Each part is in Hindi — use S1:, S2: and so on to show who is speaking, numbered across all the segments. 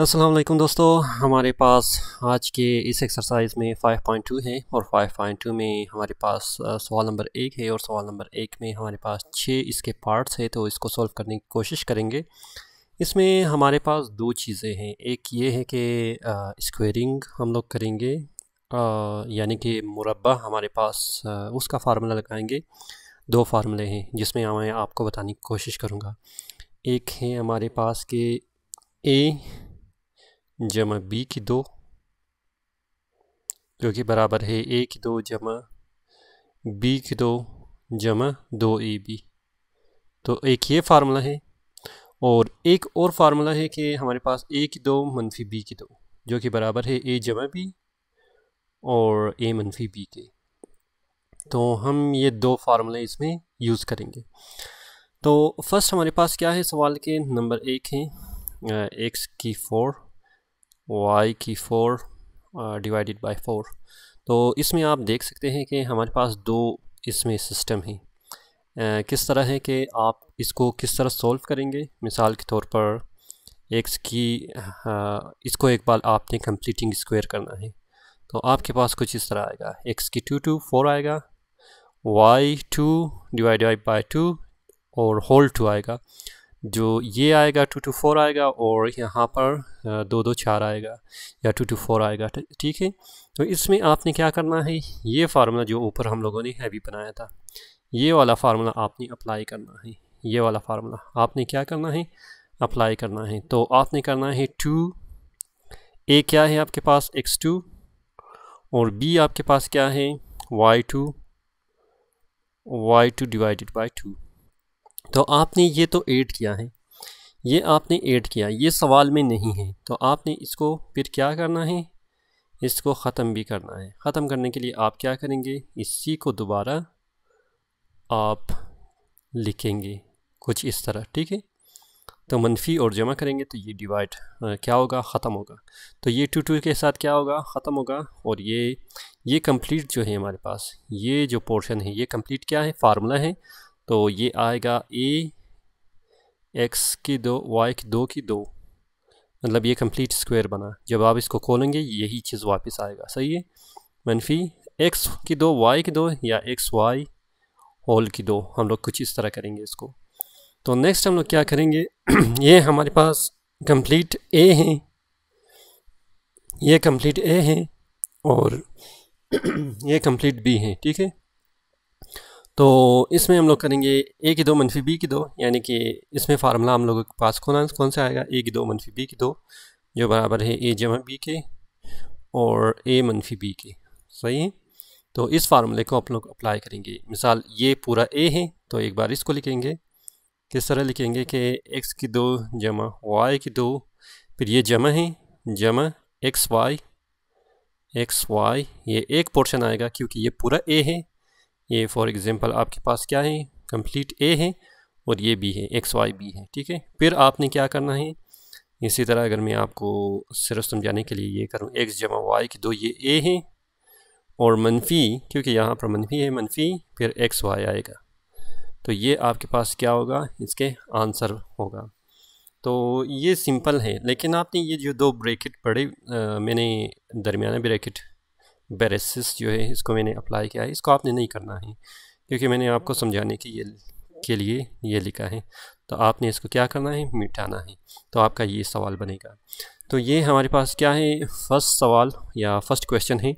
S1: असलम दोस्तों हमारे पास आज के इस एक्सरसाइज में 5.2 है और 5.2 में हमारे पास सवाल नंबर एक है और सवाल नंबर एक में हमारे पास छः इसके पार्ट्स है तो इसको सॉल्व करने की कोशिश करेंगे इसमें हमारे पास दो चीज़ें हैं एक ये है कि स्क्वेरिंग हम लोग करेंगे यानी कि मुरबा हमारे पास आ, उसका फार्मूला लगाएंगे दो फार्मूले हैं जिसमें मैं आपको बताने की कोशिश करूँगा एक है हमारे पास के ए जमा बी की दो जो कि बराबर है ए की दो जमा बी की दो जमा दो ए बी तो एक ये फार्मूला है और एक और फार्मूला है कि हमारे पास ए की दो मनफी बी की दो जो कि बराबर है ए जमा बी और ए मनफी बी के तो हम ये दो फार्मूले इसमें यूज़ करेंगे तो फर्स्ट हमारे पास क्या है सवाल के नंबर एक है एक्स की फोर वाई की फ़ोर डिवाइडेड बाय फ़ोर तो इसमें आप देख सकते हैं कि हमारे पास दो इसमें सिस्टम हैं uh, किस तरह है कि आप इसको किस तरह सॉल्व करेंगे मिसाल के तौर पर एक्स की आ, uh, इसको एक बार आपने कंप्लीटिंग स्क्वायर करना है तो आपके पास कुछ इस तरह आएगा एक्स की टू टू फोर आएगा Y two divide by two और होल टू आएगा जो ये आएगा टू टू फोर आएगा और यहाँ पर दो दो चार आएगा या टू टू फोर आएगा ठीक है तो इसमें आपने क्या करना है ये फार्मूला जो ऊपर हम लोगों ने हैवी बनाया था ये वाला फार्मूला आपने अप्लाई करना है ये वाला फार्मूला आपने क्या करना है अप्लाई करना है तो आपने करना है टू ए क्या है आपके पास एक्स टू और बी आपके पास क्या है Y two Y two divided by two तो आपने ये तो ऐड किया है ये आपने ऐड किया ये सवाल में नहीं है तो आपने इसको फिर क्या करना है इसको ख़त्म भी करना है ख़त्म करने के लिए आप क्या करेंगे इसी को दोबारा आप लिखेंगे कुछ इस तरह ठीक है तो मनफी और जमा करेंगे तो ये डिवाइड क्या होगा ख़त्म होगा तो ये टू टू के साथ क्या होगा ख़त्म होगा और ये ये कंप्लीट जो है हमारे पास ये जो पोर्शन है ये कंप्लीट क्या है फार्मूला है तो ये आएगा ए एक्स की दो वाई की दो की दो मतलब ये कंप्लीट स्क्वायर बना जब आप इसको खोलेंगे यही चीज़ वापस आएगा सही है मनफी एक्स की दो वाई की दो या एक्स वाई होल की दो हम लोग कुछ इस तरह करेंगे इसको तो नेक्स्ट हम लोग क्या करेंगे ये हमारे पास कंप्लीट ए हैं ये कंप्लीट ए हैं और ये कंप्लीट बी हैं ठीक है तो इसमें हम लोग करेंगे ए की दो मनफी बी की दो यानी कि इसमें फार्मूला हम लोगों के पास कौन कौन सा आएगा ए की दो मनफी बी की दो जो बराबर है ए जमा बी के और ए मनफी बी के सही है तो इस फार्मूले को आप लोग अप्लाई करेंगे मिसाल ये पूरा ए है तो एक बार इसको लिखेंगे किस तरह लिखेंगे कि एक्स की दो जमा वाई की दो फिर ये जमा है जमा एक्स वाई एक्स वाई ये एक पोर्शन आएगा क्योंकि ये पूरा ए है ये फॉर एग्ज़ाम्पल आपके पास क्या है कम्प्लीट ए है और ये बी है एक्स वाई बी है ठीक है फिर आपने क्या करना है इसी तरह अगर मैं आपको सिर्फ समझाने के लिए ये करूँ एक्स जमा वाई की दो ये ए है और मनफी क्योंकि यहाँ पर मनफी है मनफी फिर एक्स वाई आएगा तो ये आपके पास क्या होगा इसके आंसर होगा तो ये सिंपल है लेकिन आपने ये जो दो ब्रैकेट पढ़े मैंने दरमियाना ब्रैकेट बेरेसिस जो है इसको मैंने अप्लाई किया है इसको आपने नहीं करना है क्योंकि मैंने आपको समझाने की ये के लिए ये लिखा है तो आपने इसको क्या करना है मिटाना है तो आपका ये सवाल बनेगा तो ये हमारे पास क्या है फर्स्ट सवाल या फर्स्ट क्वेश्चन है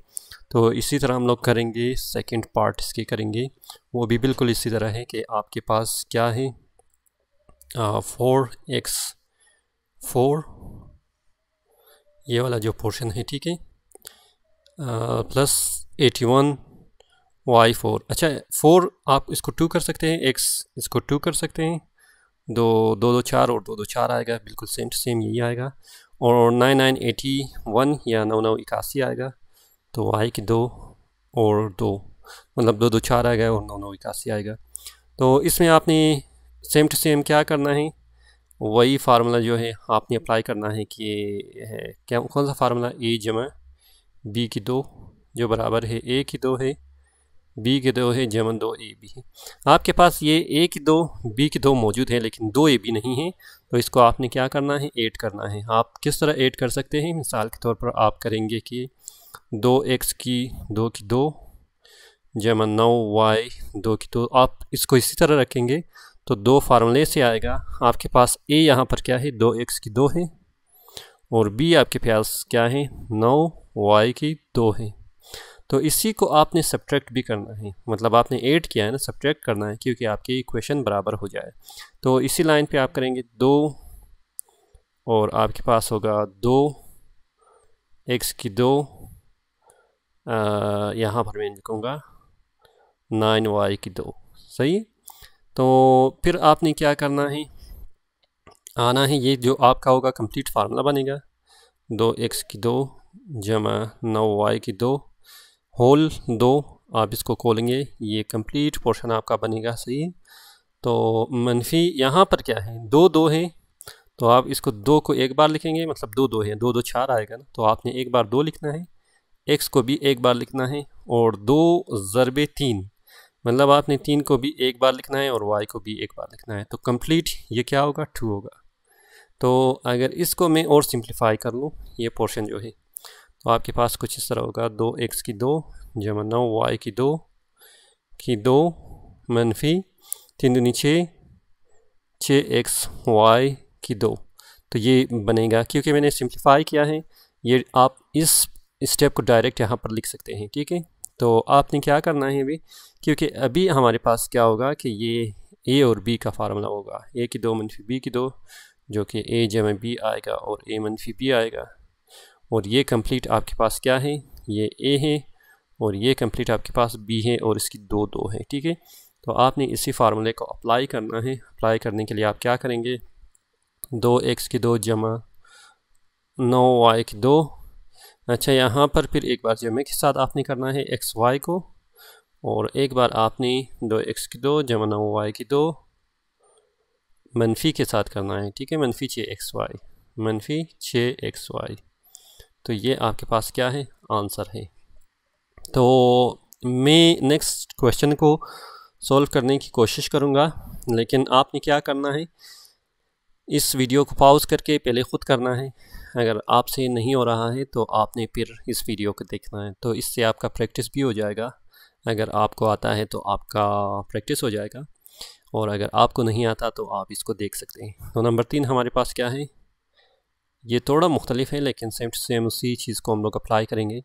S1: तो इसी तरह हम लोग करेंगे सेकंड पार्ट इसके करेंगे वो भी बिल्कुल इसी तरह है कि आपके पास क्या है फोर एक्स फोर ये वाला जो पोर्शन है ठीक है plus eighty one Y four अच्छा फोर आप इसको टू कर सकते हैं एक्स इसको टू कर सकते हैं दो दो दो चार और दो दो चार आएगा बिल्कुल सेम टू सेम यही आएगा और नाइन नाइन एटी वन या नौ नौ इक्यासी आएगा तो वाई की दो और दो मतलब दो दो चार आएगा और नौ नौ इक्यासी आएगा तो इसमें आपने सेम टू सेम क्या करना है वही फार्मूला जो है आपने अप्लाई करना है कि है क्या कौन सा फार्मूला ए जमा बी की दो जो बराबर है ए की दो है बी के दो है जमन दो ए बी है आपके पास ये ए की दो बी की दो मौजूद है लेकिन दो ए बी नहीं है तो इसको आपने क्या करना है ऐड करना है आप किस तरह ऐड कर सकते हैं मिसाल के तौर पर आप करेंगे कि दो एक्स की दो की दो जमन नौ वाई दो की दो आप इसको इसी तरह रखेंगे तो दो फार्मूले से आएगा आपके पास ए यहाँ पर क्या है दो एक्स की दो है और बी आपके पास क्या है नौ वाई की दो है तो इसी को आपने सब्ट्रैक्ट भी करना है मतलब आपने ऐड किया है ना सब्ट्रैक्ट करना है क्योंकि आपकी इक्वेशन बराबर हो जाए तो इसी लाइन पे आप करेंगे दो और आपके पास होगा दो एक्स की दो यहाँ पर मैं लिखूँगा नाइन वाई की दो सही तो फिर आपने क्या करना है आना है ये जो आपका होगा कंप्लीट फार्मूला बनेगा दो एक्स की दो जमा नौ वाई की दो होल दो आप इसको खोलेंगे ये कंप्लीट पोर्शन आपका बनेगा सही तो मनफी यहाँ पर क्या है दो दो है तो आप इसको दो को एक बार लिखेंगे मतलब दो दो है दो दो चार आएगा ना तो आपने एक बार दो लिखना है एक्स को भी एक बार लिखना है और दो ज़रब तीन मतलब आपने तीन को भी एक बार लिखना है और वाई को भी एक बार लिखना है तो कंप्लीट ये क्या होगा टू होगा तो अगर इसको मैं और सिंप्लीफाई कर लूँ ये पोर्शन जो है तो आपके पास कुछ इस तरह होगा दो एक्स की दो जमा नौ वाई की दो की दो मनफी तीन दुनी छः छः एक्स वाई की दो तो ये बनेगा क्योंकि मैंने सिंप्लीफाई किया है ये आप इस स्टेप को डायरेक्ट यहाँ पर लिख सकते हैं ठीक है तो आपने क्या करना है अभी क्योंकि अभी हमारे पास क्या होगा कि ये ए और बी का फार्मूला होगा ए की दो मनफी बी की दो जो कि ए जमा बी आएगा और ए मनफी बी आएगा और ये कंप्लीट आपके पास क्या है ये ए है और ये कंप्लीट आपके पास बी है और इसकी दो दो है ठीक है तो आपने इसी फार्मूले को अप्लाई करना है अप्लाई करने के लिए आप क्या करेंगे दो एक्स की दो जमा नौ वाई की दो अच्छा यहाँ पर फिर एक बार जमे के साथ आपने करना है एक्स वाई को और एक बार आपने दो एक्स की दो जमा नौ वाई की दो मनफी के साथ करना है ठीक है मनफी छः एक्स वाई मनफी छः एक्स वाई तो ये आपके पास क्या है आंसर है तो मैं नेक्स्ट क्वेश्चन को सॉल्व करने की कोशिश करूँगा लेकिन आपने क्या करना है इस वीडियो को पॉज करके पहले ख़ुद करना है अगर आपसे नहीं हो रहा है तो आपने फिर इस वीडियो को देखना है तो इससे आपका प्रैक्टिस भी हो जाएगा अगर आपको आता है तो आपका प्रैक्टिस हो जाएगा और अगर आपको नहीं आता तो आप इसको देख सकते हैं तो नंबर तीन हमारे पास क्या है ये थोड़ा मुख्तलिफ है लेकिन सेम टू सेम उसी चीज़ को हम लोग अप्लाई करेंगे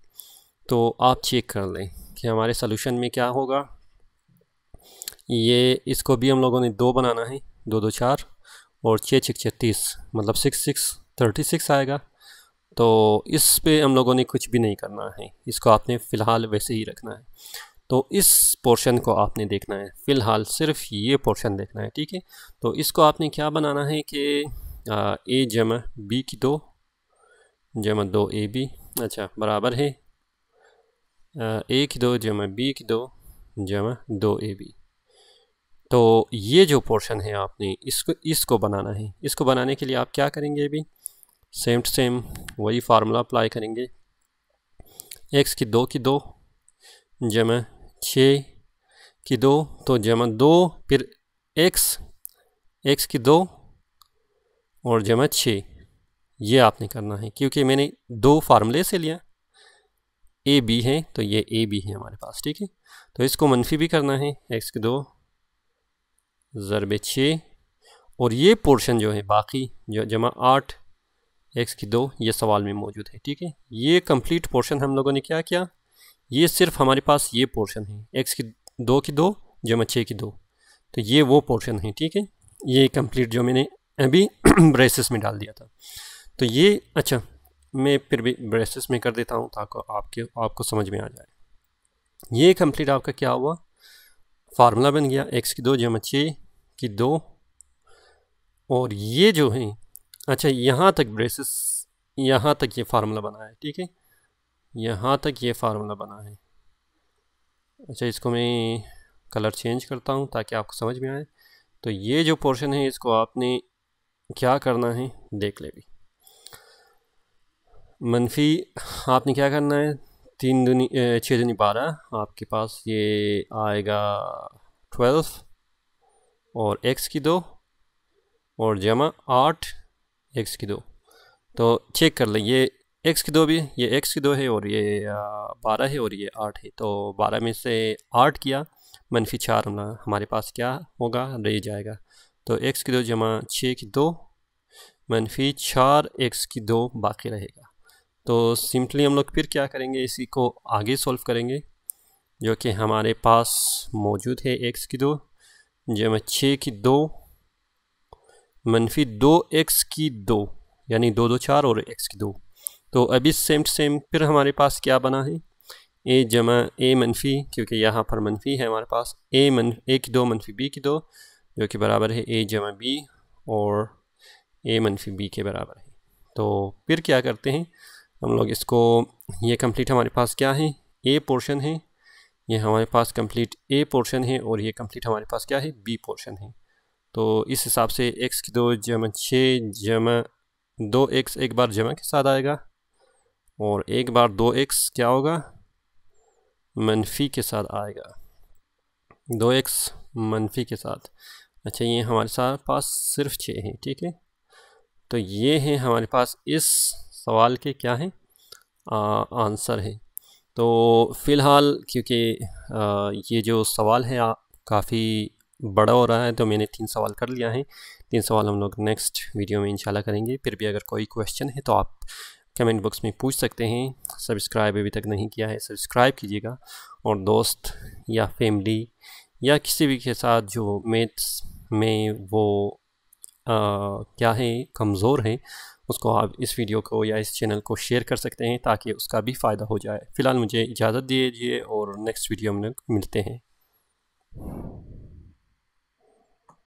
S1: तो आप चेक कर लें कि हमारे सोल्यूशन में क्या होगा ये इसको भी हम लोगों ने दो बनाना है दो दो चार और छः छः छत्तीस मतलब सिक्स सिक्स थर्टी सिक्स आएगा तो इस पे हम लोगों ने कुछ भी नहीं करना है इसको आपने फ़िलहाल वैसे ही रखना है तो इस पोर्शन को आपने देखना है फ़िलहाल सिर्फ ये पोर्शन देखना है ठीक है तो इसको आपने क्या बनाना है कि ए जमा बी की दो जमा दो ए बी अच्छा बराबर है ए की दो जमा बी की दो जमा दो ए बी तो ये जो पोर्शन है आपने इसको इसको बनाना है इसको बनाने के लिए आप क्या करेंगे अभी सेम टू सेम वही फार्मूला अप्लाई करेंगे एक्स की दो की दो जमा छः की दो तो जमा दो फिर एक्स एक्स की दो और जमा छः ये आपने करना है क्योंकि मैंने दो फार्मूले से लिया ए बी है तो ये ए बी है हमारे पास ठीक है तो इसको मनफी भी करना है एक्स के दो ज़रब छः और ये पोर्शन जो है बाकी जो जमा आठ एक्स की दो ये सवाल में मौजूद है ठीक है ये कंप्लीट पोर्शन हम लोगों ने क्या किया ये सिर्फ हमारे पास ये पोर्शन है एक्स की दो की दो जमा छः की दो तो ये वो पोर्शन है ठीक है ये कंप्लीट जो मैंने अभी ब्रेसेस में डाल दिया था तो ये अच्छा मैं फिर भी ब्रेसेस में कर देता हूँ ताकि आपके आपको समझ में आ जाए ये कंप्लीट आपका क्या हुआ फार्मूला बन गया एक्स की दो जमा छः की दो और ये जो है अच्छा यहाँ तक ब्रेसेस यहाँ तक ये फार्मूला बनाया है ठीक है यहाँ तक ये फार्मूला बना है अच्छा इसको मैं कलर चेंज करता हूँ ताकि आपको समझ में आए तो ये जो पोर्शन है इसको आपने क्या करना है देख ले भी मनफी आपने क्या करना है तीन दुनी छः दुनी बारह आपके पास ये आएगा ट्वेल्व और एक्स की दो और जमा आठ एक्स की दो तो चेक कर लें ये एक्स की दो भी ये एक्स की दो है और ये बारह है और ये आठ है तो बारह में से आठ किया मनफी चार हमारे पास क्या होगा रह जाएगा तो एक्स की दो जमा छः की दो मनफी चार एक्स की दो बाकी रहेगा तो सिंपली हम लोग फिर क्या करेंगे इसी को आगे सॉल्व करेंगे जो कि हमारे पास मौजूद है एक्स की दो जमा छः की दो मनफी दो एक्स की दो यानी दो दो चार और एक्स की दो तो अभी सेम सेम फिर हमारे पास क्या बना है ए जमा ए मनफी क्योंकि यहाँ पर मनफी है हमारे पास ए मन ए की दो मनफी बी की दो जो कि बराबर है ए जमा बी और ए मनफी बी के बराबर है तो फिर क्या करते हैं हम लोग इसको ये कंप्लीट हमारे पास क्या है ए पोर्शन है ये हमारे पास कंप्लीट ए पोर्शन है और ये कंप्लीट हमारे पास क्या है बी पोर्शन है तो इस हिसाब से एक्स की दो जमा छः जमा दो एक्स एक बार जमा के साथ आएगा और एक बार दो एक्स क्या होगा मनफी के साथ आएगा दो एक्स मनफी के साथ अच्छा ये हमारे साथ पास सिर्फ छः हैं ठीक है तो ये हैं हमारे पास इस सवाल के क्या हैं आंसर हैं तो फ़िलहाल क्योंकि ये जो सवाल है काफ़ी बड़ा हो रहा है तो मैंने तीन सवाल कर लिया है तीन सवाल हम लोग नेक्स्ट वीडियो में इंशाल्लाह करेंगे फिर भी अगर कोई क्वेश्चन है तो आप कमेंट बॉक्स में पूछ सकते हैं सब्सक्राइब अभी तक नहीं किया है सब्सक्राइब कीजिएगा और दोस्त या फैमिली या किसी भी के साथ जो मेथ्स में वो आ, क्या है कमज़ोर है उसको आप इस वीडियो को या इस चैनल को शेयर कर सकते हैं ताकि उसका भी फ़ायदा हो जाए फ़िलहाल मुझे इजाज़त दीजिए और नेक्स्ट वीडियो में मिलते हैं